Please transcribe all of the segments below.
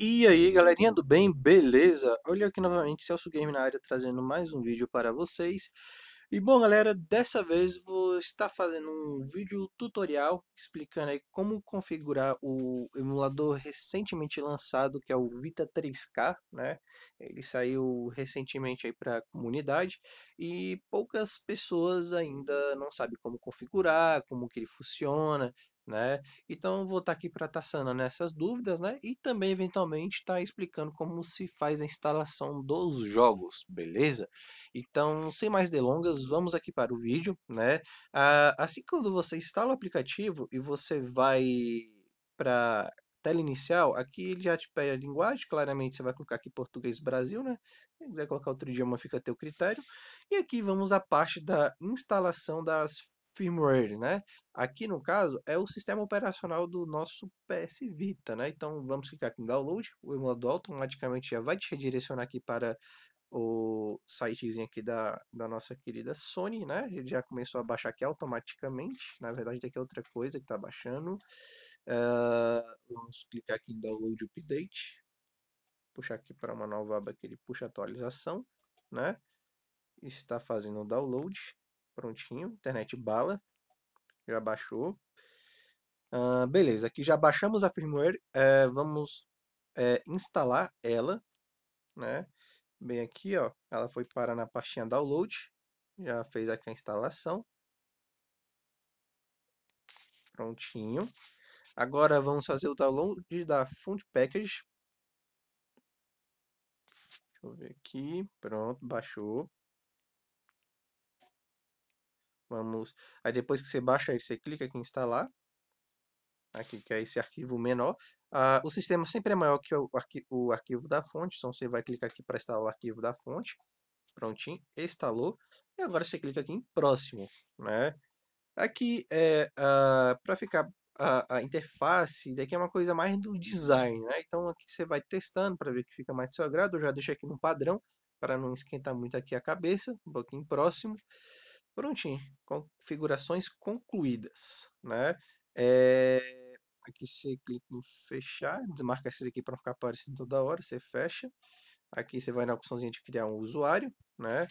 E aí, galerinha do bem, beleza? Olha aqui novamente, Celso Game na área, trazendo mais um vídeo para vocês. E bom, galera, dessa vez vou estar fazendo um vídeo tutorial explicando aí como configurar o emulador recentemente lançado, que é o Vita 3K, né? Ele saiu recentemente aí para a comunidade e poucas pessoas ainda não sabem como configurar, como que ele funciona, né? Então vou estar tá aqui para Tassana tá nessas dúvidas, né? E também eventualmente estar tá explicando como se faz a instalação dos jogos, beleza? Então, sem mais delongas, vamos aqui para o vídeo, né? Ah, assim quando você instala o aplicativo e você vai para tela inicial, aqui ele já te pede a linguagem, claramente você vai colocar aqui português Brasil, né? Se quiser colocar outro idioma, fica a teu critério. E aqui vamos à parte da instalação das firmware, né? Aqui no caso é o sistema operacional do nosso PS Vita, né? Então vamos clicar aqui em download, o emulador automaticamente já vai te redirecionar aqui para o sitezinho aqui da, da nossa querida Sony, né? Ele já começou a baixar aqui automaticamente, na verdade daqui é outra coisa que tá baixando. Uh, vamos clicar aqui em download update, puxar aqui para uma nova aba que ele puxa atualização, né? Está fazendo o download. Prontinho, internet bala. Já baixou. Uh, beleza, aqui já baixamos a firmware. É, vamos é, instalar ela, né? Bem aqui, ó. Ela foi para na pastinha download. Já fez aqui a instalação. Prontinho. Agora vamos fazer o download da font Package. Deixa eu ver aqui. Pronto, baixou. Vamos. Aí depois que você baixa ele, você clica aqui em instalar. Aqui, que é esse arquivo menor. Ah, o sistema sempre é maior que o, arqui o arquivo da fonte, então você vai clicar aqui para instalar o arquivo da fonte. Prontinho, instalou. E agora você clica aqui em próximo, né? Aqui é ah, para ficar a, a, interface, daqui é uma coisa mais do design, né? Então aqui você vai testando para ver que fica mais do seu agrado. Eu já deixei aqui no padrão para não esquentar muito aqui a cabeça, um pouquinho próximo. Prontinho, configurações concluídas, né? É, aqui você clica em fechar, desmarca esses aqui para não ficar aparecendo toda hora, você fecha. Aqui você vai na opçãozinha de criar um usuário, né?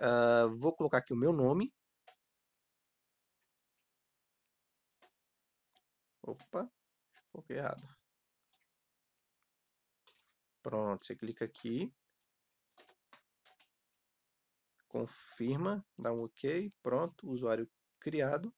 Uh, vou colocar aqui o meu nome. Opa, coloquei errado. Pronto, você clica aqui confirma, dá um OK, pronto, usuário criado.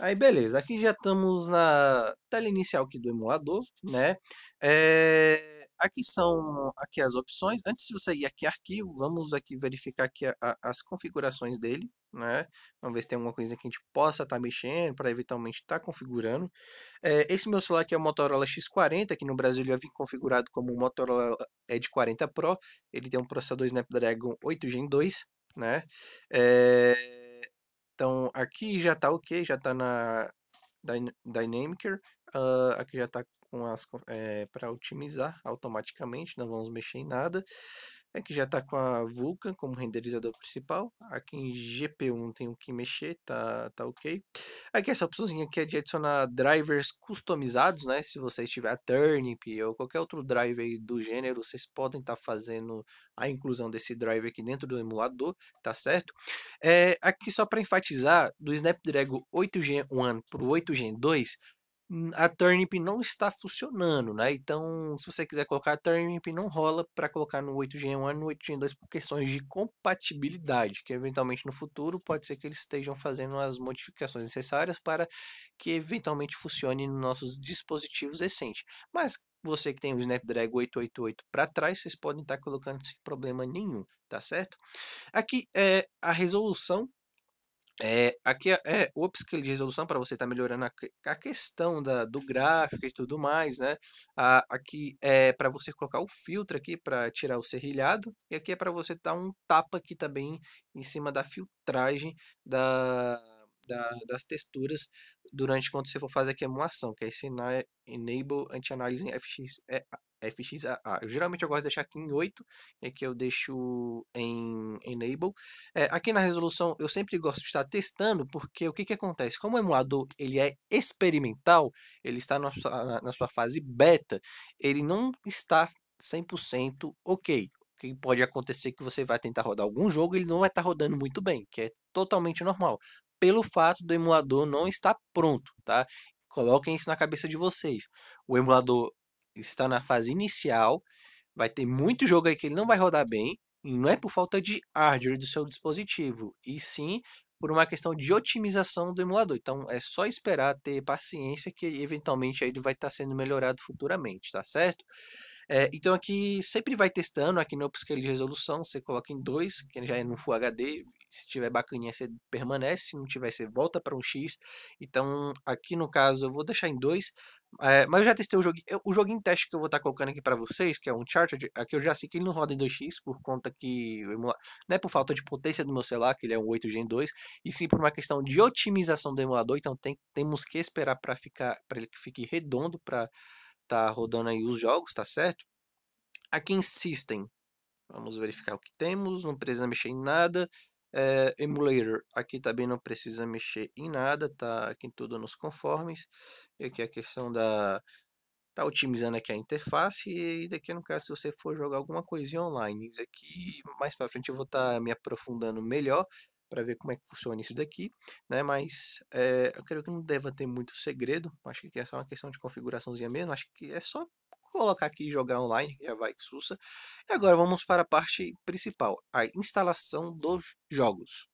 Aí beleza, aqui já estamos na tela inicial aqui do emulador, né? É, aqui são aqui as opções. Antes de você ir aqui arquivo, vamos aqui verificar aqui a, a, as configurações dele, né? Vamos ver se tem alguma coisa que a gente possa estar tá mexendo para eventualmente estar tá configurando. É, esse meu celular aqui é o Motorola X40, que no Brasil ele já vem configurado como Motorola Edge 40 Pro. Ele tem um processador Snapdragon 8 Gen 2, né? É, então aqui já tá ok, já tá na Dyn Dynamicer. Uh, aqui já tá com as é, eh, para otimizar automaticamente, não vamos mexer em nada é que já está com a Vulkan como renderizador principal. Aqui em GPU não tem o que mexer, tá, tá ok. Aqui essa opçãozinha aqui é de adicionar drivers customizados, né? Se você tiver Turnip ou qualquer outro driver do gênero, vocês podem estar tá fazendo a inclusão desse driver aqui dentro do emulador, tá certo? É, aqui só para enfatizar, do Snapdragon 8 Gen 1 para o 8 Gen 2, Hum, a turnip não está funcionando, né? Então, se você quiser colocar a turnip, não rola para colocar no 8 g 1 e no 8 g 2 por questões de compatibilidade, que eventualmente no futuro pode ser que eles estejam fazendo as modificações necessárias para que eventualmente funcione nos nossos dispositivos recentes. Mas você que tem o Snapdragon 888 para trás, vocês podem estar tá colocando sem problema nenhum, tá certo? Aqui é a resolução é, aqui é, é o upscale de resolução para você estar tá melhorando a, a, questão da, do gráfico e tudo mais, né? A, aqui é para você colocar o filtro aqui para tirar o serrilhado e aqui é para você dar um tapa aqui também em cima da filtragem da, da das texturas durante quando você for fazer aqui a emulação, que é esse Enable Anti-Analyzing FX, FXAA. É, eu, geralmente eu gosto de deixar aqui em 8, e aqui eu deixo em Enable. É, aqui na resolução eu sempre gosto de estar testando, porque o que, que acontece? Como o emulador ele é experimental, ele está na sua, na sua fase beta, ele não está 100% ok que pode acontecer é que você vai tentar rodar algum jogo e ele não vai estar tá rodando muito bem, que é totalmente normal pelo fato do emulador não estar pronto, tá? Coloquem isso na cabeça de vocês. O emulador está na fase inicial, vai ter muito jogo aí que ele não vai rodar bem, e não é por falta de hardware do seu dispositivo, e sim por uma questão de otimização do emulador. Então é só esperar, ter paciência que eventualmente ele vai estar sendo melhorado futuramente, tá certo? É, então aqui sempre vai testando, aqui no upscale de resolução, você coloca em 2, que já é no Full HD, se tiver bacaninha você permanece, se não tiver você volta para um X. Então aqui no caso eu vou deixar em 2, é, eh, mas eu já testei o jogo, o joguinho teste que eu vou estar tá colocando aqui para vocês, que é um Chartered, aqui eu já sei que ele não roda em 2x por conta que não é por falta de potência do meu celular, que ele é um 8 Gen 2, e sim por uma questão de otimização do emulador, então tem, temos que esperar para ficar para ele que fique redondo para tá rodando aí os jogos, tá certo? Aqui insistem. Vamos verificar o que temos, não precisa mexer em nada. É, emulator, aqui também não precisa mexer em nada, tá aqui tudo nos conformes. E aqui a questão da... tá otimizando aqui a interface e daqui no caso se você for jogar alguma coisinha online. Aqui mais para frente eu vou estar tá me aprofundando melhor para ver como é que funciona isso daqui, né? Mas é, eu creio que não deva ter muito segredo. Acho que é só uma questão de configuraçãozinha mesmo. Acho que é só colocar aqui e jogar online, já vai que sussa. E agora vamos para a parte principal, a instalação dos jogos.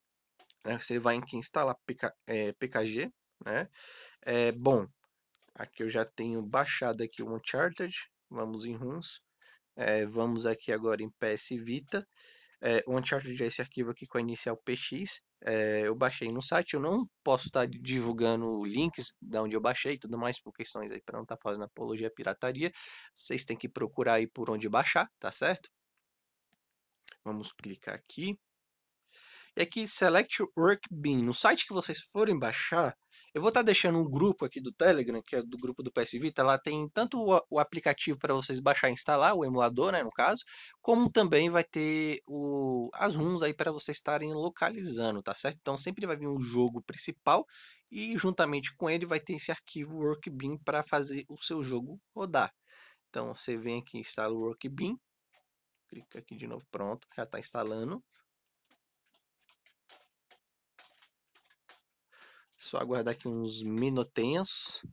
Né, você vai em que instalar PK, é, eh, PKG, né? É, bom, aqui eu já tenho baixado aqui o Uncharted, vamos em RUNS. É, vamos aqui agora em PS Vita. É, o Uncharted é esse arquivo aqui com a inicial PX. É, eu baixei no site, eu não posso estar tá divulgando links da onde eu baixei e tudo mais, por questões aí para não estar tá fazendo apologia à pirataria. Vocês têm que procurar aí por onde baixar, tá certo? Vamos clicar aqui. E aqui, Select Work No site que vocês forem baixar, eu vou estar tá deixando um grupo aqui do Telegram, que é do grupo do PS Vita, lá tem tanto o, o aplicativo para vocês baixar e instalar, o emulador, né, no caso, como também vai ter o, as runs aí para vocês estarem localizando, tá certo? Então sempre vai vir um jogo principal e juntamente com ele vai ter esse arquivo Workbeam para fazer o seu jogo rodar. Então você vem aqui instala o Workbeam, clica aqui de novo, pronto, já está instalando. Só aguardar aqui uns minutinhos.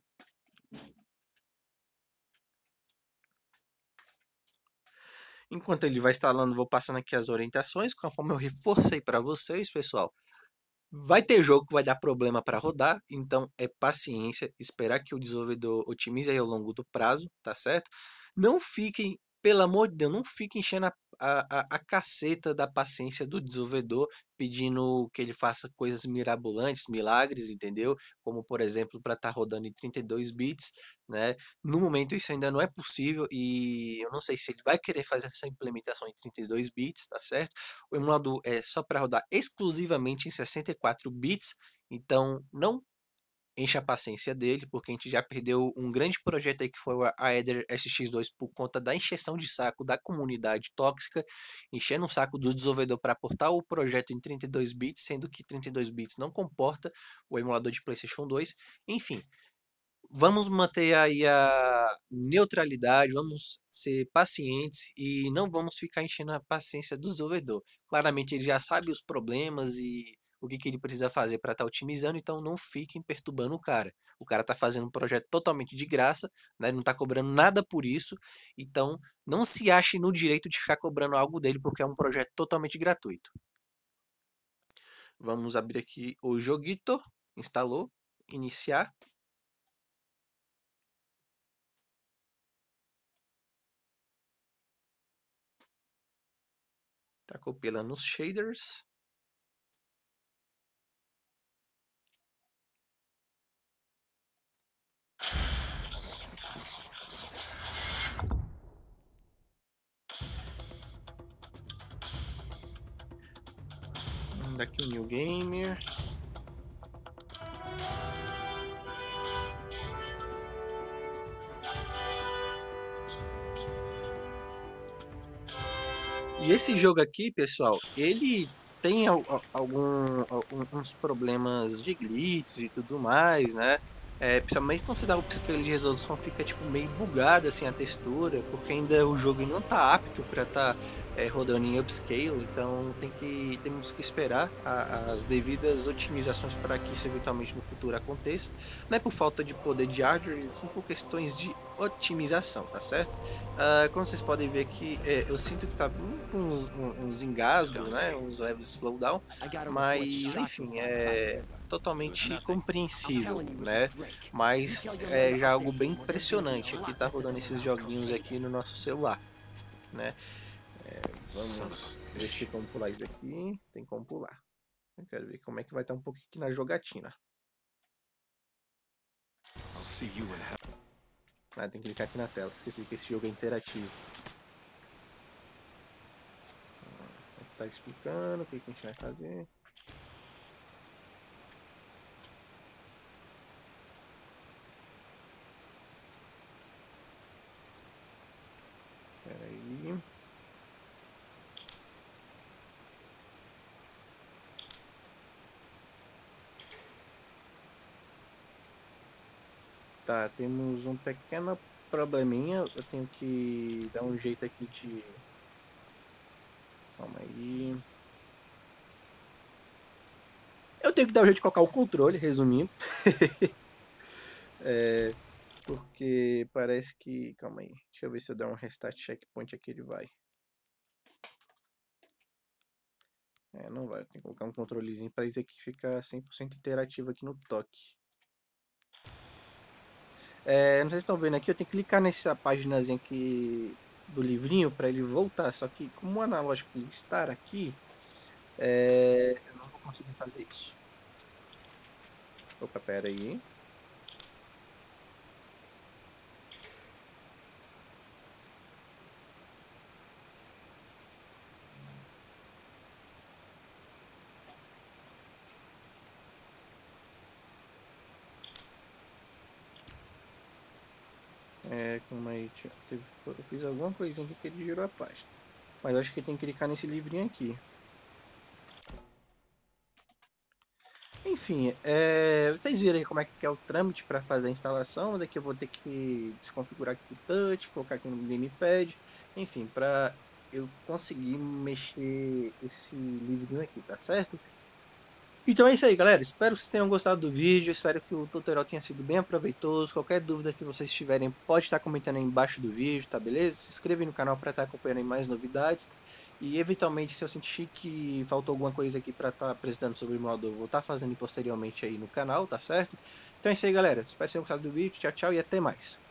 Enquanto ele vai instalando, vou passando aqui as orientações, conforme eu reforcei para vocês, pessoal. Vai ter jogo que vai dar problema para rodar, então é paciência, esperar que o desenvolvedor otimize aí ao longo do prazo, tá certo? Não fiquem pelo amor de Deus, não fique enchendo a, a, a caceta da paciência do desenvolvedor pedindo que ele faça coisas mirabolantes, milagres, entendeu? Como, por exemplo, para estar tá rodando em 32 bits, né? No momento isso ainda não é possível e eu não sei se ele vai querer fazer essa implementação em 32 bits, tá certo? O emulador é só para rodar exclusivamente em 64 bits, então não enche a paciência dele, porque a gente já perdeu um grande projeto aí que foi a Eder SX2 por conta da encheção de saco da comunidade tóxica, enchendo o saco do desenvolvedor para portar o projeto em 32 bits, sendo que 32 bits não comporta o emulador de PlayStation 2. Enfim, vamos manter aí a neutralidade, vamos ser pacientes e não vamos ficar enchendo a paciência do desenvolvedor. Claramente ele já sabe os problemas e o que, que ele precisa fazer para estar tá otimizando, então não fiquem perturbando o cara. O cara está fazendo um projeto totalmente de graça, né? não está cobrando nada por isso, então não se ache no direito de ficar cobrando algo dele, porque é um projeto totalmente gratuito. Vamos abrir aqui o joguito, instalou, iniciar. está copiando os shaders. daqui o New Gamer. E esse jogo aqui, pessoal, ele tem algum, alguns problemas de glitches e tudo mais, né? É, principalmente quando você dá o upscale de resolução, fica tipo meio bugada assim a textura, porque ainda o jogo não tá apto para estar tá, é, rodando em upscale, então tem que temos que esperar a, as devidas otimizações para que isso eventualmente no futuro aconteça, não é por falta de poder de hardware, sim por questões de otimização, tá certo? Uh, como vocês podem ver aqui, é, eu sinto que tá com uns, uns engasgos, né, uns leves slowdown, mas enfim, é totalmente compreensível, né? É Mas é já algo bem impressionante aqui tá rodando esses joguinhos aqui no nosso celular, né? É, vamos ver se tem como pular isso aqui. Tem como pular. Eu quero ver como é que vai estar tá um pouco aqui na jogatina. Ah, tem que clicar aqui na tela. Esqueci que esse jogo é interativo. Ah, tá explicando o que a gente vai fazer. Tá, temos um pequeno probleminha. Eu tenho que dar um jeito aqui de. Calma aí. Eu tenho que dar um jeito de colocar o controle, resumindo. é, porque parece que. Calma aí. Deixa eu ver se eu dar um restart checkpoint aqui, ele vai. É, não vai. Tem que colocar um controlezinho para isso aqui ficar 100% interativo aqui no toque. É, não sei se estão vendo aqui, eu tenho que clicar nessa páginazinha aqui do livrinho para ele voltar, só que como o analógico estar aqui, é, eu não vou conseguir fazer isso. Opa, pera aí. É, como aí, eu fiz alguma coisinha aqui que ele girou a pasta. Mas acho que tem que clicar nesse livrinho aqui. Enfim, é, vocês viram como é que é o trâmite para fazer a instalação. Daqui eu vou ter que desconfigurar aqui o touch, colocar aqui no gamepad. Enfim, para eu conseguir mexer esse livrinho aqui, tá certo? Então é isso aí, galera. Espero que vocês tenham gostado do vídeo. Espero que o tutorial tenha sido bem aproveitoso. Qualquer dúvida que vocês tiverem, pode estar comentando aí embaixo do vídeo, tá beleza? Se inscreve no canal para estar acompanhando mais novidades. E eventualmente, se eu sentir que faltou alguma coisa aqui para estar apresentando sobre o Moldova, vou estar fazendo posteriormente aí no canal, tá certo? Então é isso aí, galera. Espero que tenham gostado do vídeo. Tchau, tchau e até mais.